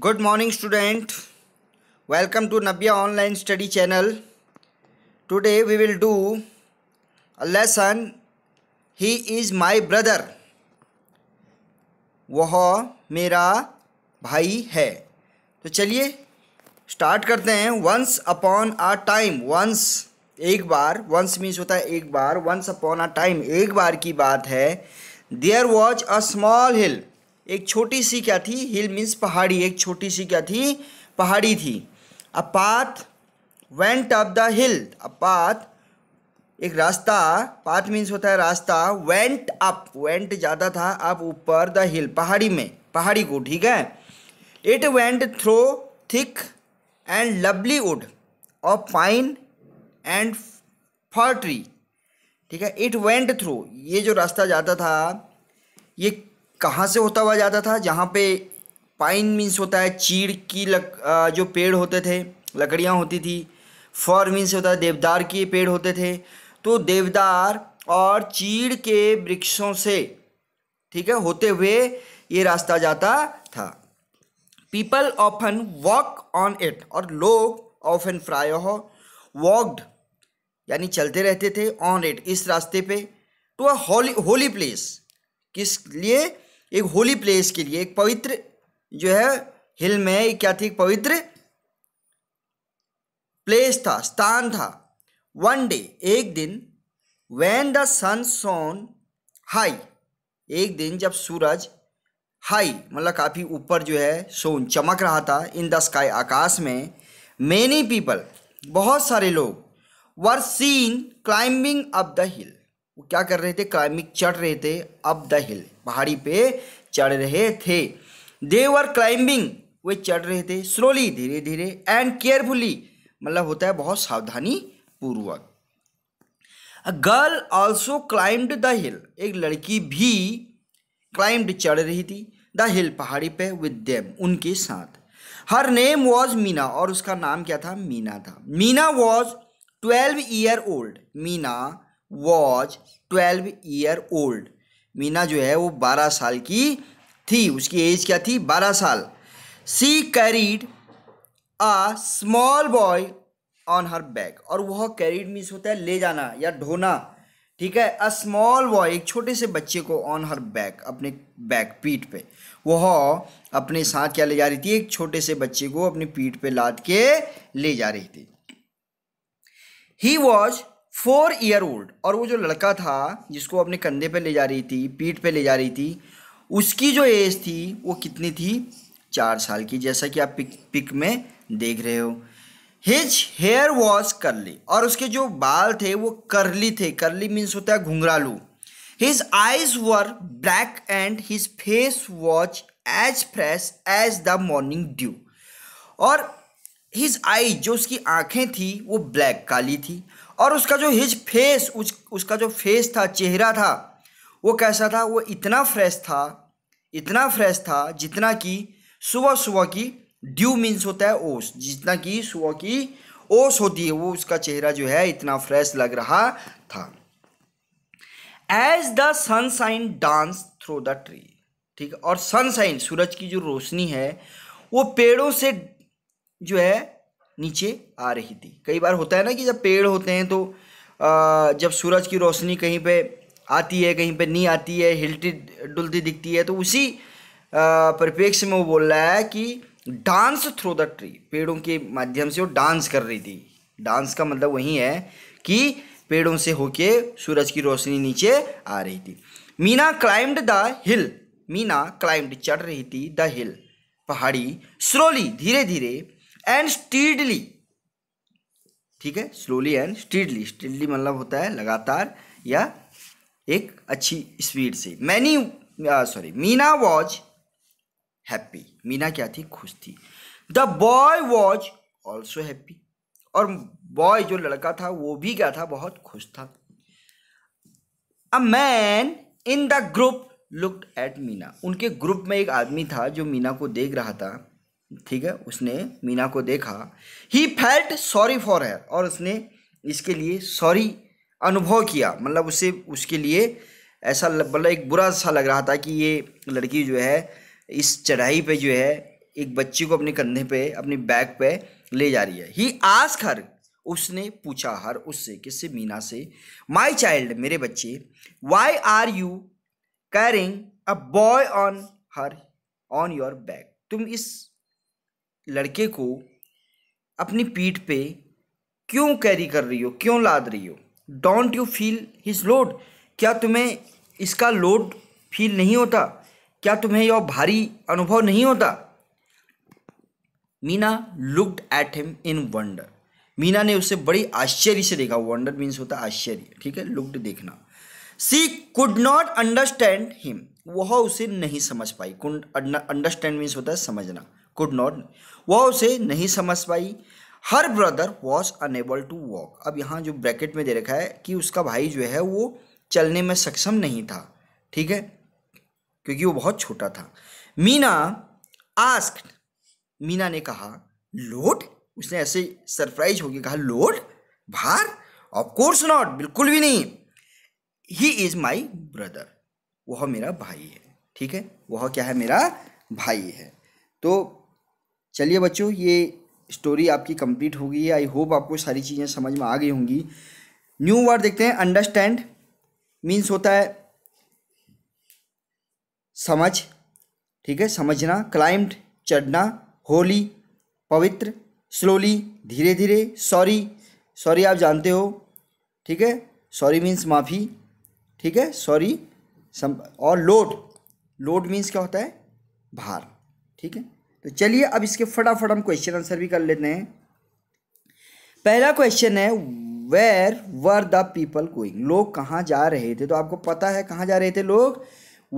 good morning student welcome to Nabya online study channel today we will do a lesson he is my brother वह मेरा भाई है तो चलिए स्टार्ट करते हैं once upon a time once एक बार वंस मीन्स होता है एक बार वंस अपॉन आ टाइम एक बार की बात है there was a small hill एक छोटी सी क्या थी हिल मीन्स पहाड़ी एक छोटी सी क्या थी पहाड़ी थी a path went up the hill a path एक रास्ता पाथ मीन्स होता है रास्ता वेंट अप वेंट ज़्यादा था अब ऊपर द हिल पहाड़ी में पहाड़ी को ठीक है it went through thick and lovely wood और पाइन एंड फॉर ट्री ठीक है इट वेंट थ्रू ये जो रास्ता जाता था ये कहाँ से होता हुआ जाता था जहाँ पे पाइन मीन्स होता है चीड़ की लक जो पेड़ होते थे लकड़ियाँ होती थी फर मीन्स होता है देवदार के पेड़ होते थे तो देवदार और चीड़ के वृक्षों से ठीक है होते हुए ये रास्ता जाता था people often walk on it और लोग ऑफन फ्राय हो वॉकड यानी चलते रहते थे ऑन इट इस रास्ते पे to a holy holy place किस लिए एक होली प्लेस के लिए एक पवित्र जो है हिल में क्या थी पवित्र प्लेस था स्थान था वन डे एक दिन when the sun shone high एक दिन जब सूरज हाई मतलब काफ़ी ऊपर जो है सोन चमक रहा था इन द स्काई आकाश में मेनी पीपल बहुत सारे लोग were seen climbing up the hill वो क्या कर रहे थे क्लाइंबिंग चढ़ रहे थे अब द हिल पहाड़ी पे चढ़ रहे थे दे वर क्लाइंबिंग वे चढ़ रहे थे स्लोली धीरे धीरे एंड केयरफुली मतलब होता है बहुत सावधानी पूर्वक a girl also climbed the hill एक लड़की भी क्लाइंब्ड चढ़ रही थी द हिल पहाड़ी पे विद देम उनके साथ हर नेम वॉज मीना और उसका नाम क्या था मीना था Meena was twelve year old Meena was twelve year old Meena जो है वो बारह साल की थी उसकी एज क्या थी बारह साल she carried a small boy on her bag और वह कैरीड मीन्स होता है ले जाना या ढोना ठीक है अ स्मॉल बॉय एक छोटे से बच्चे को ऑन हर बैक अपने बैक पीठ पे वह अपने साथ क्या ले जा रही थी एक छोटे से बच्चे को अपनी पीठ पे लाद के ले जा रही थी he was four year old और वो जो लड़का था जिसको अपने कंधे पे ले जा रही थी पीठ पे ले जा रही थी उसकी जो एज थी वो कितनी थी चार साल की जैसा कि आप पिक पिक में देख रहे हो हिज हेयर वॉज करली और उसके जो बाल थे वो करली थे करली मीन्स होता है घुंघरालू his eyes were black and his face was as fresh as the morning dew और हिज आई जो उसकी आंखें थी वो ब्लैक काली थी और उसका जो हिज फेस उस, उसका जो फेस था चेहरा था वो कैसा था वो इतना फ्रेश था इतना फ्रेश था जितना कि सुबह सुबह की ड्यू मीन्स होता है ओस जितना कि सुबह की ओस होती है वो उसका चेहरा जो है इतना फ्रेश लग रहा था as the sunshine dance through the tree ठीक और सनसाइन सूरज की जो रोशनी है वो पेड़ों से जो है नीचे आ रही थी कई बार होता है ना कि जब पेड़ होते हैं तो जब सूरज की रोशनी कहीं पे आती है कहीं पे नहीं आती है हिलती डुलती दिखती है तो उसी परिप्रेक्ष्य में वो बोल रहा है कि डांस थ्रू द ट्री पेड़ों के माध्यम से वो डांस कर रही थी डांस का मतलब वही है कि पेड़ों से होके सूरज की रोशनी नीचे आ रही थी Meena climbed the hill Meena climbed चढ़ रही थी द हिल पहाड़ी स्लोली धीरे धीरे एंड स्टीडली ठीक है स्लोली एंड स्टीडली स्टीडली मतलब होता है लगातार या एक अच्छी स्पीड से मैनी सॉरी मीना वॉज हैप्पी मीना क्या थी खुश थी the boy was also happy और बॉय जो लड़का था वो भी क्या था बहुत खुश था a man in the group looked at Meena उनके ग्रुप में एक आदमी था जो मीना को देख रहा था ठीक है उसने मीना को देखा ही फेल्ट सॉरी फॉर है और उसने इसके लिए सॉरी अनुभव किया मतलब उसे उसके लिए ऐसा मतलब एक बुरा सा लग रहा था कि ये लड़की जो है इस चढ़ाई पे जो है एक बच्ची को अपने कंधे पे अपनी बैग पे ले जा रही है ही आस हर उसने पूछा हर उससे किससे मीना से माई चाइल्ड मेरे बच्चे why are you carrying a boy on her on your bag तुम इस लड़के को अपनी पीठ पे क्यों कैरी कर रही हो क्यों लाद रही हो don't you feel his load क्या तुम्हें इसका लोड फील नहीं होता क्या तुम्हें यह भारी अनुभव नहीं होता Meena looked at him in wonder Meena ने उसे बड़ी आश्चर्य से देखा वंडर मीन्स होता आश्चर्य ठीक है लुक्ड देखना she could not understand him वह उसे नहीं समझ पाई कुंड अंडरस्टैंड मीन्स होता है समझना कुड नॉट वह उसे नहीं समझ पाई her brother was unable to walk अब यहाँ जो ब्रैकेट में दे रखा है कि उसका भाई जो है वो चलने में सक्षम नहीं था ठीक है क्योंकि वो बहुत छोटा था मीना आस्क मीना ने कहा लोड उसने ऐसे सरप्राइज होकर कहा लोड भार ऑफ कोर्स नॉट बिल्कुल भी नहीं ही इज माई ब्रदर वह मेरा भाई है ठीक है वह क्या है मेरा भाई है तो चलिए बच्चों ये स्टोरी आपकी कंप्लीट हो गई है आई होप आपको सारी चीज़ें समझ में आ गई होंगी न्यू वर्ड देखते हैं अंडरस्टैंड मीन्स होता है समझ ठीक है समझना क्लाइम्ड चढ़ना होली पवित्र स्लोली धीरे धीरे सॉरी सॉरी आप जानते हो ठीक है सॉरी मीन्स माफ़ी ठीक है सॉरी और लोड लोड मीन्स क्या होता है भार ठीक है तो चलिए अब इसके फटाफट हम क्वेश्चन आंसर भी कर लेते हैं पहला क्वेश्चन है where were the people going लोग कहाँ जा रहे थे तो आपको पता है कहाँ जा रहे थे लोग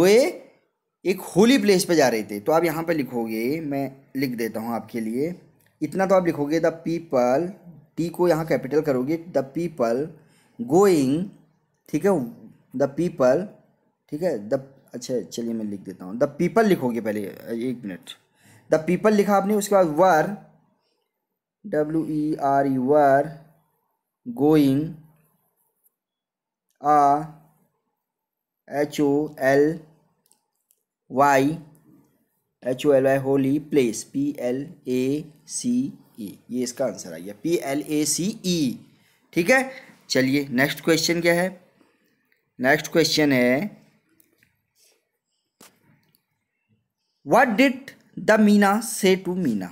वे एक होली प्लेस पे जा रहे थे तो आप यहाँ पे लिखोगे मैं लिख देता हूँ आपके लिए इतना तो आप लिखोगे द पीपल टी को यहाँ कैपिटल करोगे द पीपल गोइंग ठीक है द पीपल ठीक है द अच्छा चलिए मैं लिख देता हूँ द पीपल लिखोगे पहले एक मिनट द पीपल लिखा आपने उसके बाद were W E R E were going a H O L Y H O L Y holy place P L A C E ये इसका आंसर आ गया पी एल ए सी ई ठीक है चलिए नेक्स्ट क्वेश्चन क्या है नेक्स्ट क्वेश्चन है what did the Meena say to Meena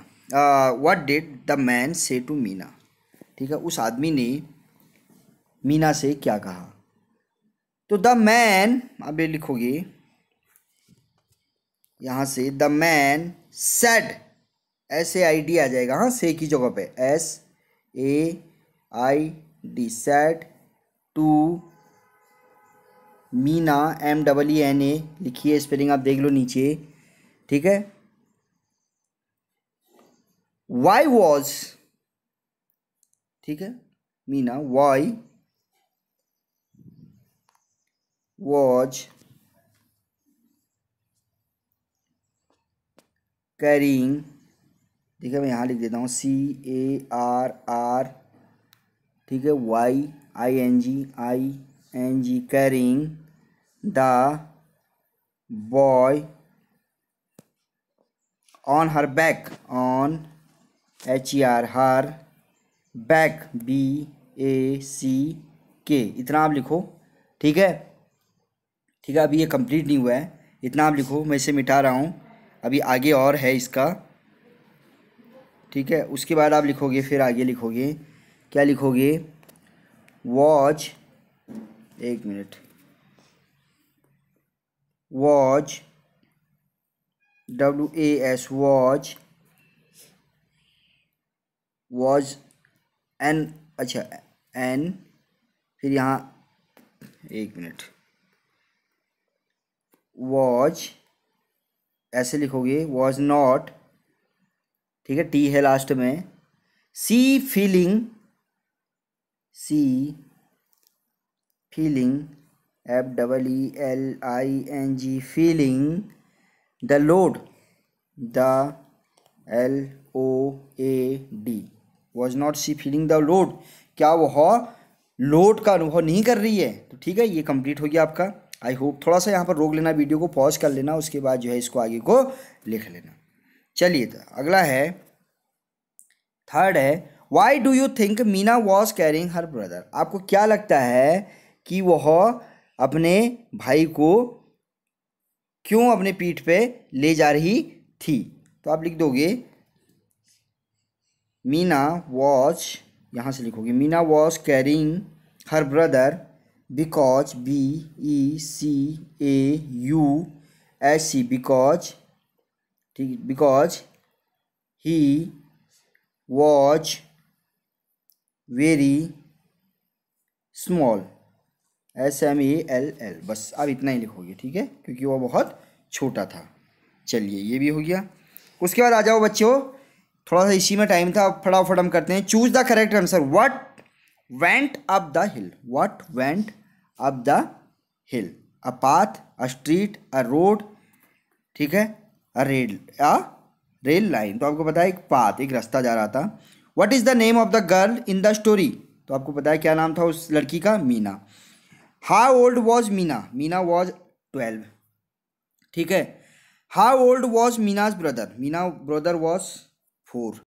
what did the man say to Meena ठीक है उस आदमी ने मीना से क्या कहा तो द मैन अब ये लिखोगे यहाँ से the man said S A I D आ जाएगा हाँ से की जगह पे S A I D said to Meena M double E N A लिखिए स्पेलिंग आप देख लो नीचे ठीक है वाई वॉज ठीक है मीना वाई वॉज कैरिंग ठीक है मैं यहां लिख देता हूँ सी ए आर आर ठीक है Y I N G I N G carrying the boy on her back on H E R her back B A C K इतना आप लिखो ठीक है ठीक है अभी ये कंप्लीट नहीं हुआ है इतना आप लिखो मैं इसे मिटा रहा हूँ अभी आगे और है इसका ठीक है उसके बाद आप लिखोगे फिर आगे लिखोगे क्या लिखोगे वॉच एक minute was W A S was was N अच्छा एन फिर यहाँ एक मिनट वॉज ऐसे लिखोगे वॉज नॉट ठीक है टी है लास्ट में she feeling she feeling F double E L I N G feeling the load the L O A D was not she feeling the load क्या वह load का अनुभव नहीं कर रही है तो ठीक है ये कंप्लीट हो गया आपका आई होप थोड़ा सा यहाँ पर रोक लेना वीडियो को पॉज कर लेना उसके बाद जो है इसको आगे को लिख लेना चलिए तो अगला है थर्ड है why do you think Meena was carrying her brother आपको क्या लगता है कि वह अपने भाई को क्यों अपने पीठ पे ले जा रही थी तो आप लिख दोगे मीना वॉज यहाँ से लिखोगे Meena was carrying her brother because B E C A U S E because ठीक because he was very small S M A L L बस अब इतना ही लिखोगे ठीक है क्योंकि वह बहुत छोटा था चलिए ये भी हो गया उसके बाद आ जाओ बच्चों थोड़ा सा इसी में टाइम था फटाफट हम करते हैं choose the correct answer what went up the hill what went up the hill a path a street a road ठीक है a rail a rail line तो आपको पता है एक पाथ एक रास्ता जा रहा था what is the name of the girl in the story तो आपको पता है क्या नाम था उस लड़की का Meena how old was Meena Meena was twelve ठीक है how old was Meena's brother Meena brother was four